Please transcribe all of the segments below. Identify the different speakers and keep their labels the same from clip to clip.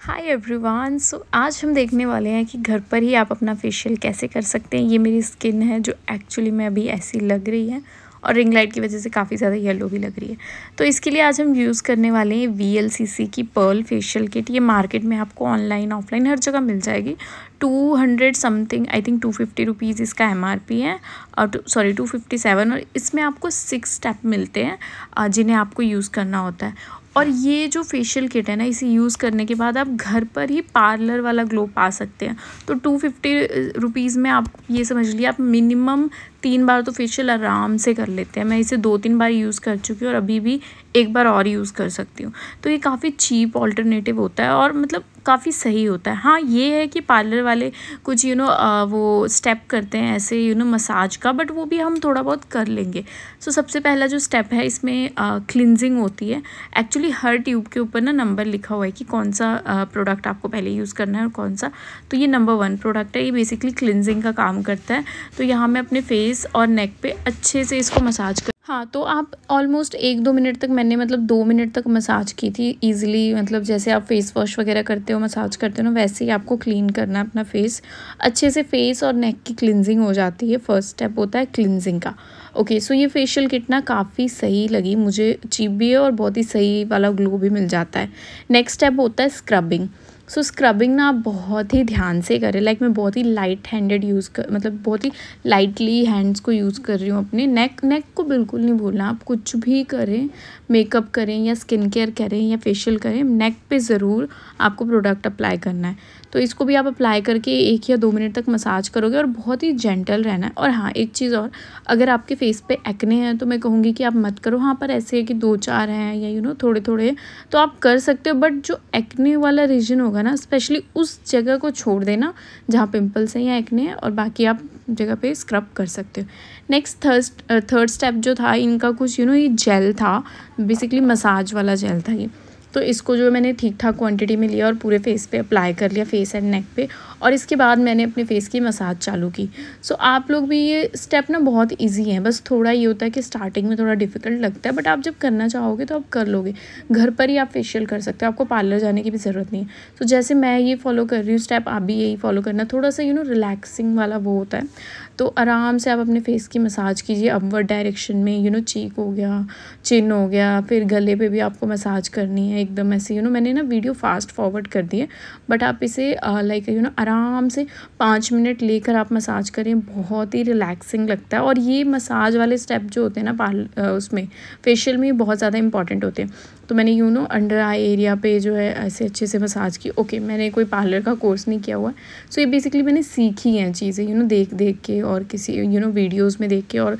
Speaker 1: hi everyone so आज हम देखने वाले हैं कि घर पर ही आप अपना फेशियल कैसे कर सकते हैं ये मेरी स्किन है जो एक्चुअली में अभी ऐसी लग रही है और रिंग लाइट की वजह से काफ़ी ज़्यादा येलो भी लग रही है तो इसके लिए आज हम यूज़ करने वाले हैं वी की पर्ल फेशियल किट ये मार्केट में आपको ऑनलाइन ऑफलाइन हर जगह मिल जाएगी two hundred something I think two fifty rupees इसका एम आर पी है और सॉरी टू फिफ्टी सेवन और इसमें आपको सिक्स स्टेप मिलते हैं जिन्हें आपको यूज़ करना होता है और ये जो फेशियल किट है ना इसे यूज़ करने के बाद आप घर पर ही पार्लर वाला ग्लो पा सकते हैं तो टू फिफ्टी रुपीज़ में आप ये समझ लिए आप मिनिमम तीन बार तो फेशियल आराम से कर लेते हैं मैं इसे दो तीन बार यूज़ कर चुकी हूँ और अभी भी एक बार और यूज़ कर सकती हूँ तो ये काफ़ी चीप ऑल्टरनेटिव होता है और मतलब काफ़ी सही होता है हाँ ये है कि पार्लर वाले कुछ यू you नो know, वो स्टेप करते हैं ऐसे you you know know, massage का बट वो भी हम थोड़ा बहुत कर लेंगे सो so, सबसे पहला जो स्टेप है इसमें क्लिनजिंग होती है एक्चुअली हर ट्यूब के ऊपर ना नंबर लिखा हुआ है कि कौन सा प्रोडक्ट आपको पहले यूज़ करना है और कौन सा तो ये नंबर वन प्रोडक्ट है ये बेसिकली क्लिनजिंग का काम करता है तो यहाँ मैं अपने फेस और नेक पर अच्छे से इसको मसाज कर हाँ तो आप ऑलमोस्ट एक दो मिनट तक मैंने मतलब दो मिनट तक मसाज की थी इजीली मतलब जैसे आप फेस वॉश वगैरह करते हो मसाज करते हो ना वैसे ही आपको क्लीन करना है अपना फेस अच्छे से फेस और नेक की क्लिनजिंग हो जाती है फर्स्ट स्टेप होता है क्लिनजिंग का ओके सो ये फेशियल किट ना काफ़ी सही लगी मुझे चीप भी है और बहुत ही सही वाला ग्लो भी मिल जाता है नेक्स्ट स्टेप होता है स्क्रबिंग सो स्क्रबिंग ना आप बहुत ही ध्यान से करें लाइक like, मैं बहुत ही लाइट हैंडेड यूज़ कर मतलब बहुत ही लाइटली हैंड्स को यूज़ कर रही हूँ अपने नेक नेक को बिल्कुल नहीं भूलना आप कुछ भी करें मेकअप करें या स्किन केयर करें या फेशियल करें नेक पे ज़रूर आपको प्रोडक्ट अप्लाई करना है तो इसको भी आप अप्लाई करके एक या दो मिनट तक मसाज करोगे और बहुत ही जेंटल रहना है और हाँ एक चीज़ और अगर आपके फेस पे एक्ने हैं तो मैं कहूँगी कि आप मत करो हाँ पर ऐसे है कि दो चार हैं या यू नो थोड़े थोड़े तो आप कर सकते हो बट जो एक्ने वाला रीजन होगा ना स्पेशली उस जगह को छोड़ देना जहाँ पिम्पल्स हैं या एक्ने हैं और बाकी आप जगह पर स्क्रब कर सकते हो नेक्स्ट थर्ड थर्ड स्टेप जो था इनका कुछ यू you नो know, ये जेल था बेसिकली मसाज वाला जेल था ये तो इसको जो मैंने ठीक ठाक क्वांटिटी में लिया और पूरे फेस पे अप्लाई कर लिया फेस एंड नेक पे और इसके बाद मैंने अपने फेस की मसाज चालू की सो so, आप लोग भी ये स्टेप ना बहुत ईजी है बस थोड़ा ये होता है कि स्टार्टिंग में थोड़ा डिफिकल्ट लगता है बट आप जब करना चाहोगे तो आप कर लोगे घर पर ही आप फेशियल कर सकते हो आपको पार्लर जाने की भी ज़रूरत नहीं है सो जैसे मैं ये फॉलो कर रही हूँ स्टेप आप भी यही फॉलो करना थोड़ा सा यू नो रिलैक्सिंग वाला वो होता है तो आराम से आप अपने फेस की मसाज कीजिए अपवर्ड डायरेक्शन में यू नो चीक हो गया चिन हो गया फिर गले पर भी आपको मसाज करनी है हैं एकदम ऐसे यू नो मैंने ना वीडियो फास्ट फॉरवर्ड कर दी है बट आप इसे लाइक यू नो आराम से पाँच मिनट लेकर आप मसाज करें बहुत ही रिलैक्सिंग लगता है और ये मसाज वाले स्टेप जो होते हैं ना पार्ल उसमें फेशियल में बहुत ज़्यादा इंपॉर्टेंट होते हैं तो मैंने you know under eye area पे जो है ऐसे अच्छे से मसाज की ओके okay, मैंने कोई पार्लर का कोर्स नहीं किया हुआ सो so, ये बेसिकली मैंने सीखी हैं चीज़ें यू नो देख देख के और किसी यू नो वीडियोज़ में देख के और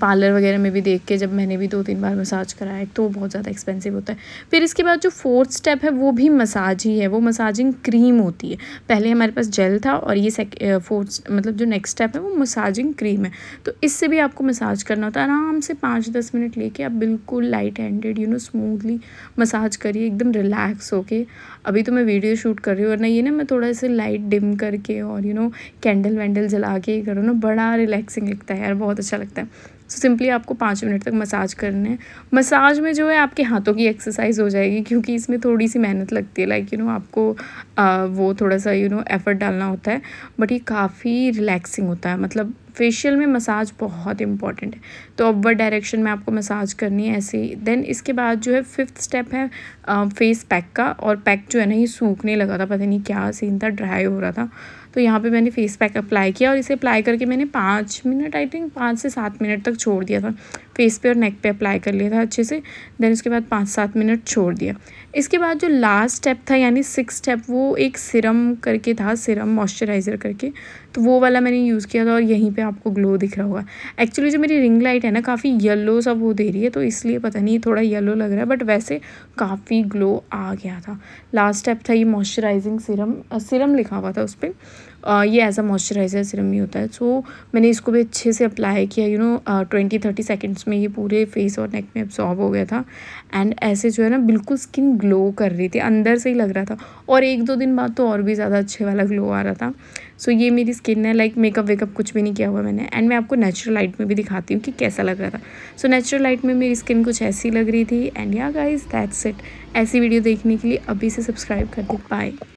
Speaker 1: पार्लर वगैरह में भी देख के जब मैंने भी दो तीन बार मसाज कराया तो वो बहुत ज़्यादा एक्सपेंसिव होता है फिर इसके बाद जो फोर्थ स्टेप है वो भी मसाज ही है वो मसाजिंग क्रीम होती है पहले हमारे पास जेल था और ये फोर्थ मतलब जो नेक्स्ट स्टेप है वो मसाजिंग क्रीम है तो इससे भी आपको मसाज करना होता है आराम से पाँच दस मिनट लेके आप बिल्कुल light handed you know smoothly massage करिए एकदम रिलैक्स होके अभी तो मैं वीडियो शूट कर रही हूँ वरना ये ना मैं थोड़ा सा लाइट डिम करके और यू नो कैंडल वैंडल जला के करूँ ना बड़ा रिलैक्सिंग लगता है यार बहुत अच्छा लगता है सो so, सिंपली आपको पाँच मिनट तक मसाज करना है मसाज में जो है आपके हाथों की एक्सरसाइज हो जाएगी क्योंकि इसमें थोड़ी सी मेहनत लगती है लाइक यू नो आपको आ, वो थोड़ा सा यू नो एफ़र्ट डालना होता है बट ये काफ़ी रिलैक्सिंग होता है मतलब फेशियल में मसाज बहुत इंपॉर्टेंट है तो अपवर डायरेक्शन में आपको मसाज करनी है ऐसे ही देन इसके बाद जो है फिफ्थ स्टेप है फेस पैक का और पैक जो है ना ये सूखने लगा था पता नहीं क्या सीन था ड्राई हो रहा था तो यहाँ पे मैंने फेस पैक अप्लाई किया और इसे अप्लाई करके मैंने पाँच मिनट आई थिंक पाँच से सात मिनट तक छोड़ दिया था फेस पे और नेक पे अप्लाई कर लिया था अच्छे से देन उसके बाद पाँच सात मिनट छोड़ दिया इसके बाद जो लास्ट स्टेप था यानी सिक्स स्टेप वो एक सिरम करके था सिरम मॉइस्चराइज़र करके तो वो वाला मैंने यूज़ किया था और यहीं पर आपको ग्लो दिख रहा होगा एक्चुअली जो मेरी रिंग लाइट है ना काफ़ी येलो सा वो दे रही है तो इसलिए पता नहीं थोड़ा येलो लग रहा है बट वैसे काफ़ी ग्लो आ गया था लास्ट स्टेप था ये मॉइस्चराइजिंग सिरम सिरम लिखा हुआ था उस पर ये एज अ मॉइस्चराइज़र सिरम ही होता है सो so, मैंने इसको भी अच्छे से अप्लाई किया you know twenty thirty seconds में ये पूरे फेस और नेक में एब्जॉर्ब हो गया था एंड ऐसे जो है ना बिल्कुल स्किन ग्लो कर रही थी अंदर से ही लग रहा था और एक दो दिन बाद तो और भी ज़्यादा अच्छे वाला ग्लो आ रहा था सो so, ये मेरी स्किन है लाइक मेकअप वेकअप कुछ भी नहीं किया हुआ मैंने एंड मैं आपको नेचुरल लाइट में भी दिखाती हूँ कि कैसा लग रहा था सो नेचुरल लाइट में मेरी स्किन कुछ ऐसी लग रही थी and yeah guys that's it ऐसी वीडियो देखने के लिए अभी से सब्सक्राइब कर दी बाय